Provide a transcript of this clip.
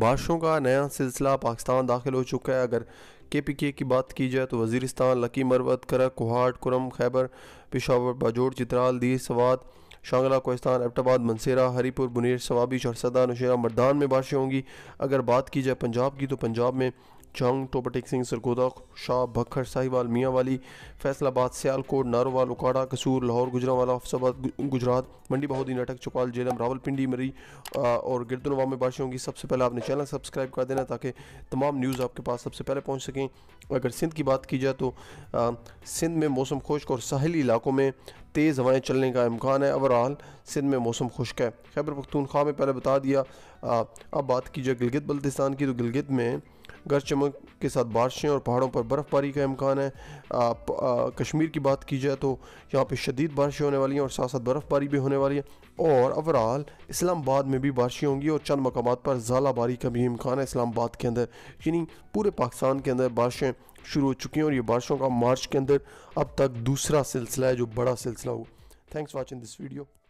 बारिशों का नया सिलसिला पाकिस्तान दाखिल हो चुका है अगर के पी के की बात की जाए तो वजीरस्तान लकी मरवत करक कुहाट कुरम खैबर पिशावर बाजोड़ चित्राल दी सवात शांगला कोस्तान एबटाबाद मनसेरा हरीपुर बुनेर सवाबी शरसदा नशेरा मर्दान में बारिशें होंगी अगर बात की जाए पंजाब की तो पंजाब में जंग टोपटिक सिंह सरगोदा शाह भखर साहिवाल मियाँ वाली फैसलाबाद सियालकोट नारोवाल उकाड़ा कसूर लाहौर गुजरावाला हफ्साबाद गुजरात मंडी बहादी नाटक चौपाल जेलम रावलपिंडी मरी और गिरदनवा में बारिश होंगी सबसे पहले आपने चैनल सब्सक्राइब कर देना ताकि तमाम न्यूज़ आपके पास सबसे पहले पहुँच सकें अगर सिंध की बात की जाए तो सिंध में मौसम खुश्क और साहली इलाकों में तेज़ हवाएँ चलने का इम्कान है ओवरऑल सिंध में मौसम खुश्क है खैबर पख्तूनख्वा में पहले बता दिया अब बात की जाए गिलगित बल्तिस्तान की तो गिलगित में गर्ज चमक के साथ बारिशें और पहाड़ों पर बर्फ़बारी का इम्कान है कश्मीर की बात की जाए तो यहाँ पर शदीद बारिशें होने वाली हैं और साथ साथ बर्फ़बारी भी होने वाली है और ओवरऑल इस्लामाबाद में भी बारिशें होंगी और चंद मकाम पर ज़ाला बारी का भी इम्कान है इस्लामाबाद के अंदर यानी पूरे पाकिस्तान के अंदर बारिशें शुरू हो चुकी हैं और ये बारिशों का मार्च के अंदर अब तक दूसरा सिलसिला है जो बड़ा सिलसिला हुआ थैंक्स वॉचिंग दिस वीडियो